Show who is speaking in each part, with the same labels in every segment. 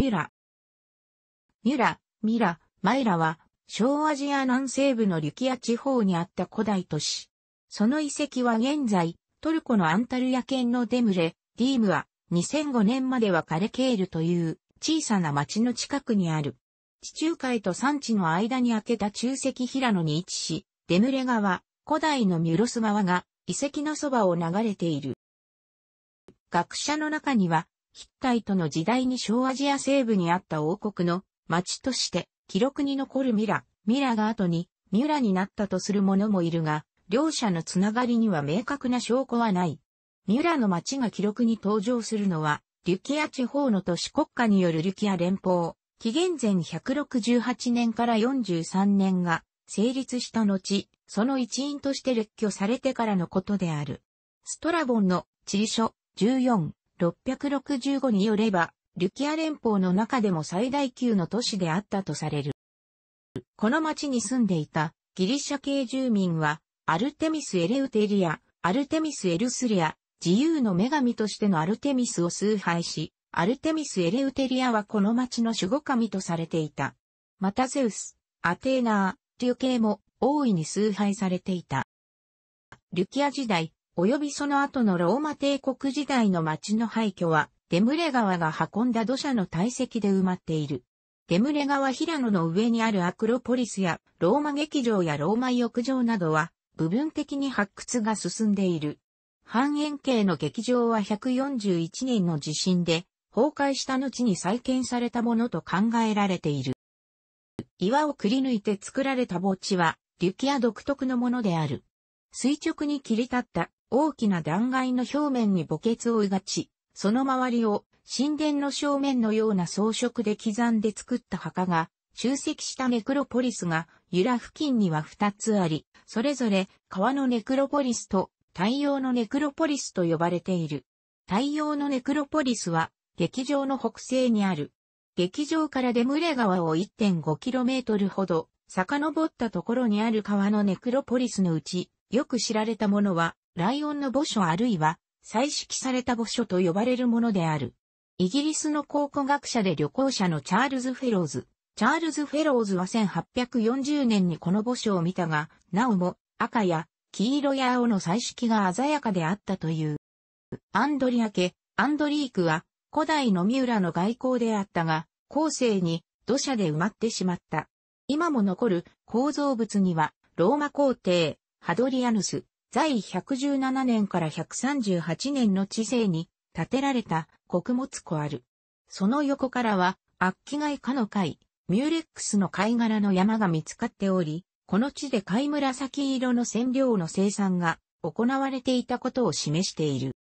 Speaker 1: ミュラ。ミュラ、ミラ、マイラは、小アジア南西部のリュキア地方にあった古代都市。その遺跡は現在、トルコのアンタルヤ県のデムレ、ディームは、2005年まではカレケールという小さな町の近くにある。地中海と山地の間に開けた中石平野に位置し、デムレ川、古代のミュロス川が遺跡のそばを流れている。学者の中には、ヒッタイトの時代に小アジア西部にあった王国の町として記録に残るミラ、ミラが後にミュラになったとする者もいるが、両者のつながりには明確な証拠はない。ミュラの町が記録に登場するのは、リュキア地方の都市国家によるリュキア連邦、紀元前168年から43年が成立した後、その一員として列挙されてからのことである。ストラボンの地理書14 665によれば、リュキア連邦の中でも最大級の都市であったとされる。この町に住んでいたギリシャ系住民は、アルテミス・エレウテリア、アルテミス・エルスリア、自由の女神としてのアルテミスを崇拝し、アルテミス・エレウテリアはこの町の守護神とされていた。またゼウス、アテーナー、リュケイも大いに崇拝されていた。リュキア時代、及びその後のローマ帝国時代の町の廃墟は、デムレ川が運んだ土砂の堆積で埋まっている。デムレ川平野の上にあるアクロポリスやローマ劇場やローマ浴場などは部分的に発掘が進んでいる。半円形の劇場は141年の地震で崩壊した後に再建されたものと考えられている。岩をくり抜いて作られた墓地は、リュキア独特のものである。垂直に切り立った大きな断崖の表面に墓穴をいがち、その周りを神殿の正面のような装飾で刻んで作った墓が、集積したネクロポリスが、由良付近には二つあり、それぞれ川のネクロポリスと太陽のネクロポリスと呼ばれている。太陽のネクロポリスは、劇場の北西にある。劇場からデムレ川を 1.5km ほど遡ったところにある川のネクロポリスのうち、よく知られたものは、ライオンの墓所あるいは、彩色された墓所と呼ばれるものである。イギリスの考古学者で旅行者のチャールズ・フェローズ。チャールズ・フェローズは1840年にこの墓所を見たが、なおも赤や黄色や青の彩色が鮮やかであったという。アンドリア家、アンドリークは古代の三浦の外交であったが、後世に土砂で埋まってしまった。今も残る構造物には、ローマ皇帝、ハドリアヌス、在117年から138年の治世に建てられた穀物庫ある。その横からは、悪鬼貝科の貝、ミューレックスの貝殻の山が見つかっており、この地で貝紫色の染料の生産が行われていたことを示している。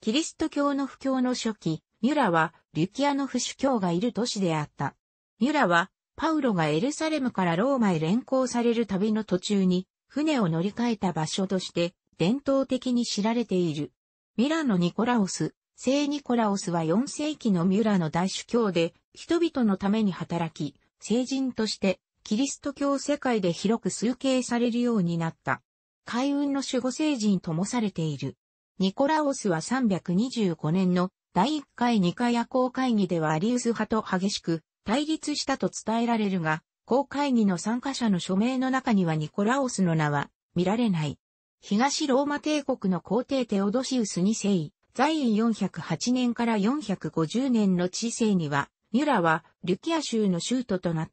Speaker 1: キリスト教の布教の初期、ミュラはリュキアノフ主教がいる都市であった。ミュラはパウロがエルサレムからローマへ連行される旅の途中に船を乗り換えた場所として伝統的に知られている。ミラノ・ニコラオス、聖ニコラオスは4世紀のミュラの大主教で、人々のために働き、聖人として、キリスト教世界で広く崇敬されるようになった。海運の守護聖人ともされている。ニコラオスは325年の第1回2回夜行会議ではアリウス派と激しく対立したと伝えられるが、公会議の参加者の署名の中にはニコラオスの名は見られない。東ローマ帝国の皇帝テオドシウス2世、在位408年から450年の治世には、ミュラはリュキア州の州都となっ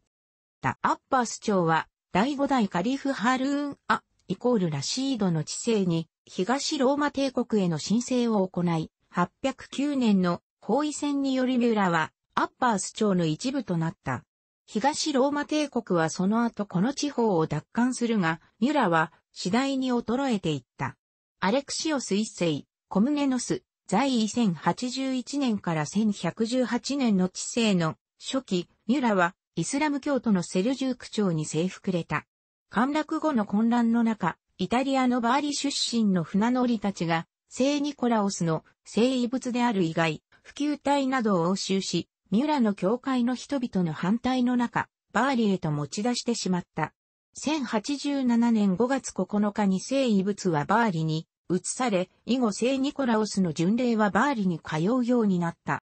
Speaker 1: た。アッパース朝は第5代カリフ・ハルーン・ア、イコール・ラシードの治世に東ローマ帝国への申請を行い、809年の包囲戦によりミュラはアッパース朝の一部となった。東ローマ帝国はその後この地方を奪還するが、ミュラは次第に衰えていった。アレクシオス一世、コムネノス、在位1081年から1118年の治世の初期、ミュラはイスラム教徒のセルジューク朝に征服れた。陥落後の混乱の中、イタリアのバーリ出身の船乗りたちが、聖ニコラオスの聖遺物である以外、普及体などを押収し、ミュラの教会の人々の反対の中、バーリへと持ち出してしまった。1087年5月9日に聖遺物はバーリに移され、以後聖ニコラオスの巡礼はバーリに通うようになった。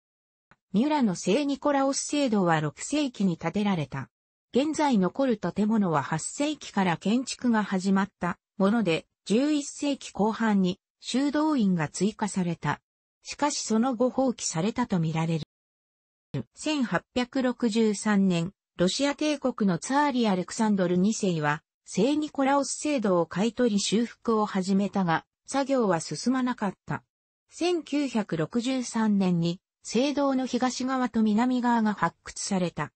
Speaker 1: ミュラの聖ニコラオス制度は6世紀に建てられた。現在残る建物は8世紀から建築が始まったもので、11世紀後半に修道院が追加された。しかしその後放棄されたとみられる。1863年、ロシア帝国のツァーリ・アレクサンドル2世は、聖ニコラオス制度を買い取り修復を始めたが、作業は進まなかった。1963年に、聖堂の東側と南側が発掘された。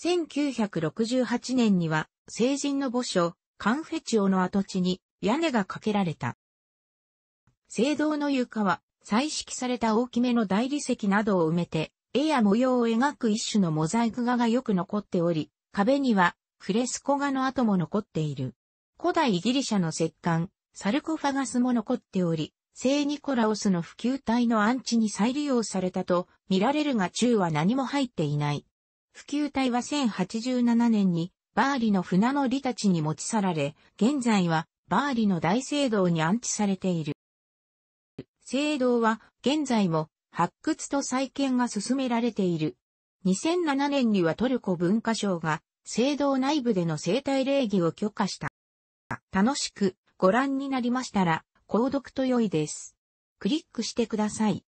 Speaker 1: 1968年には、聖人の墓所、カンフェチオの跡地に屋根がかけられた。聖堂の床は、彩色された大きめの大理石などを埋めて、絵や模様を描く一種のモザイク画がよく残っており、壁にはフレスコ画の跡も残っている。古代ギリシャの石棺、サルコファガスも残っており、聖ニコラオスの普及体の安置に再利用されたと見られるが中は何も入っていない。普及体は1087年にバーリの船乗りたちに持ち去られ、現在はバーリの大聖堂に安置されている。聖堂は現在も発掘と再建が進められている。2007年にはトルコ文化省が、聖堂内部での生態礼儀を許可した。楽しくご覧になりましたら、購読と良いです。クリックしてください。